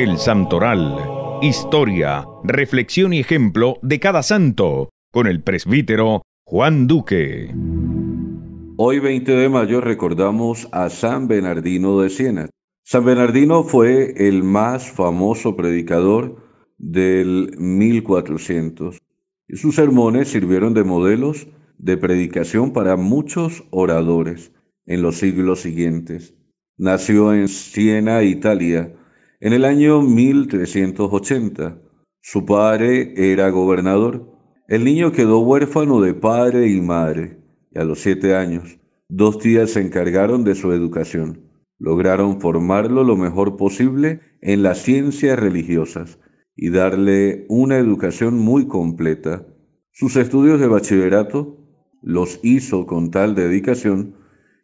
El Santoral. Historia, reflexión y ejemplo de cada santo, con el presbítero Juan Duque. Hoy 20 de mayo recordamos a San Bernardino de Siena. San Bernardino fue el más famoso predicador del 1400. Sus sermones sirvieron de modelos de predicación para muchos oradores en los siglos siguientes. Nació en Siena, Italia, en el año 1380, su padre era gobernador. El niño quedó huérfano de padre y madre, y a los siete años, dos tías se encargaron de su educación. Lograron formarlo lo mejor posible en las ciencias religiosas y darle una educación muy completa. Sus estudios de bachillerato los hizo con tal dedicación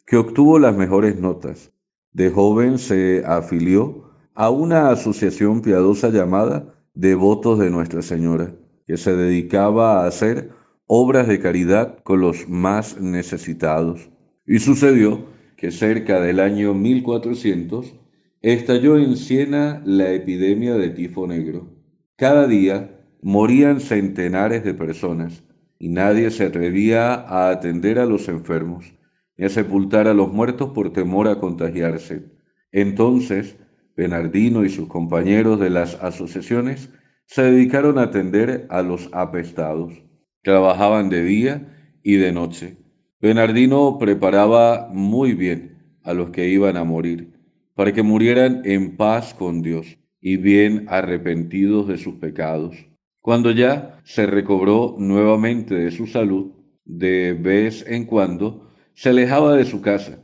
que obtuvo las mejores notas. De joven se afilió a una asociación piadosa llamada Devotos de Nuestra Señora, que se dedicaba a hacer obras de caridad con los más necesitados. Y sucedió que cerca del año 1400 estalló en Siena la epidemia de tifo negro. Cada día morían centenares de personas y nadie se atrevía a atender a los enfermos ni a sepultar a los muertos por temor a contagiarse. Entonces, Bernardino y sus compañeros de las asociaciones se dedicaron a atender a los apestados. Trabajaban de día y de noche. Bernardino preparaba muy bien a los que iban a morir, para que murieran en paz con Dios y bien arrepentidos de sus pecados. Cuando ya se recobró nuevamente de su salud, de vez en cuando se alejaba de su casa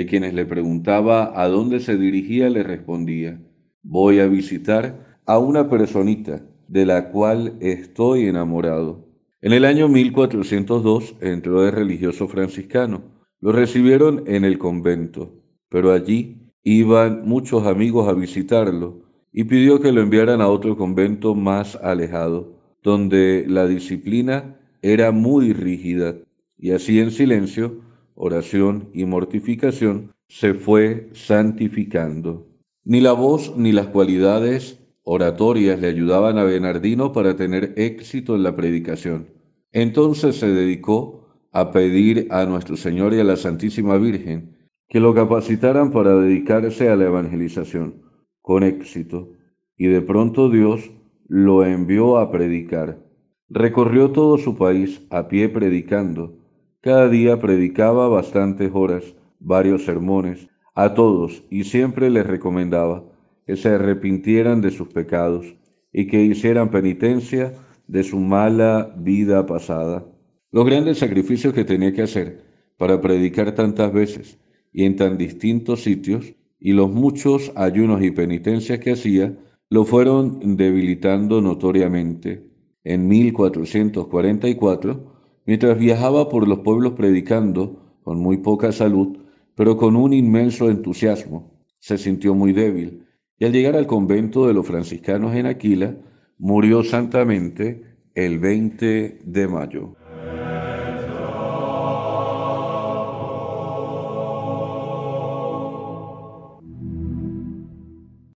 y quienes le preguntaba a dónde se dirigía le respondía, voy a visitar a una personita de la cual estoy enamorado. En el año 1402 entró de religioso franciscano. Lo recibieron en el convento, pero allí iban muchos amigos a visitarlo y pidió que lo enviaran a otro convento más alejado, donde la disciplina era muy rígida. Y así en silencio oración y mortificación, se fue santificando. Ni la voz ni las cualidades oratorias le ayudaban a Bernardino para tener éxito en la predicación. Entonces se dedicó a pedir a nuestro Señor y a la Santísima Virgen que lo capacitaran para dedicarse a la evangelización con éxito. Y de pronto Dios lo envió a predicar. Recorrió todo su país a pie predicando cada día predicaba bastantes horas, varios sermones, a todos y siempre les recomendaba que se arrepintieran de sus pecados y que hicieran penitencia de su mala vida pasada. Los grandes sacrificios que tenía que hacer para predicar tantas veces y en tan distintos sitios y los muchos ayunos y penitencias que hacía lo fueron debilitando notoriamente. En 1444 Mientras viajaba por los pueblos predicando, con muy poca salud, pero con un inmenso entusiasmo, se sintió muy débil y al llegar al convento de los franciscanos en Aquila, murió santamente el 20 de mayo.